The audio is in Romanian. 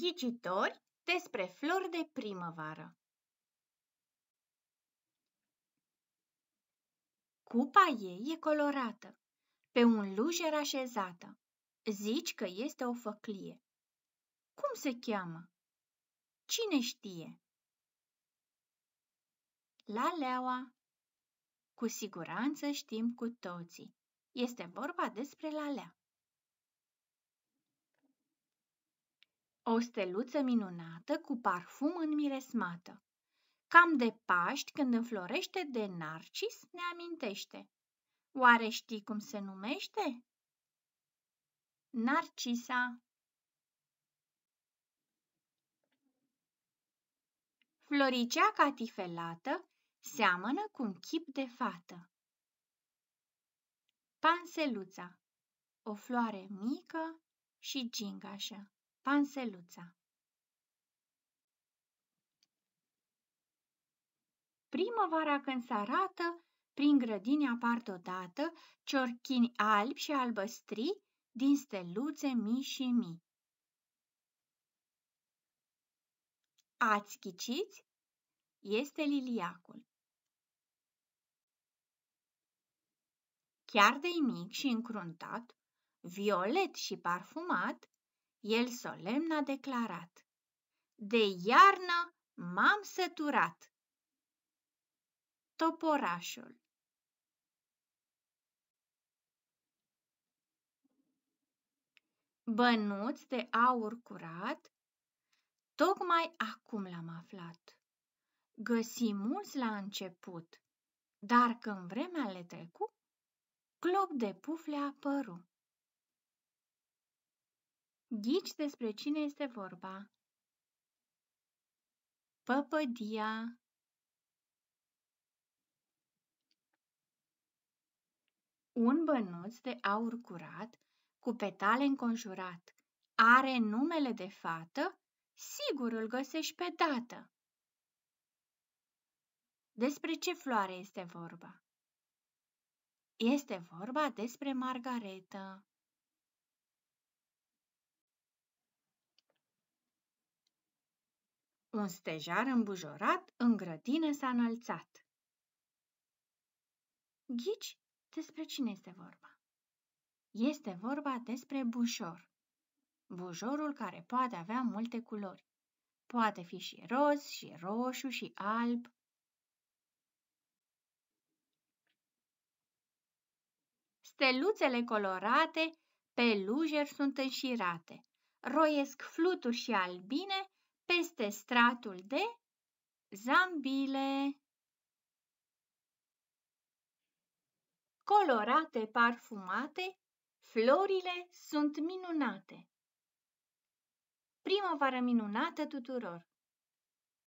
Ghicitori despre flori de primăvară Cupa ei e colorată, pe un lujer așezată. Zici că este o făclie. Cum se cheamă? Cine știe? La leaua. Cu siguranță știm cu toții. Este vorba despre lalea. O steluță minunată cu parfum înmiresmată. Cam de Paști, când înflorește de narcis, ne amintește. Oare știi cum se numește? Narcisa Floricea catifelată seamănă cu un chip de fată. Panseluța, o floare mică și gingașă. Panseluța Primăvara când se arată, prin grădini apar deodată ciorchini albi și albăstri din steluțe mii și mii. Ați ghiciți? Este liliacul. Chiar de mic și încruntat, violet și parfumat, el solemn a declarat, De iarnă m-am săturat. Toporașul bănuț de aur curat, tocmai acum l-am aflat. Găsi mulți la început, dar când vremea le trecu, clop de pufle apărut. Ghici despre cine este vorba. Păpădia Un bănuț de aur curat, cu petale înconjurat, are numele de fată, sigur îl găsești pe dată. Despre ce floare este vorba? Este vorba despre margareta. Un stejar îmbujorat în grădină s-a înălțat. Ghici despre cine este vorba? Este vorba despre bușor. Bujorul care poate avea multe culori. Poate fi și roz, și roșu, și alb. Steluțele colorate pe lujer sunt înșirate, roiesc fluturi și albine peste stratul de zambile. Colorate, parfumate, florile sunt minunate. Primăvară minunată tuturor!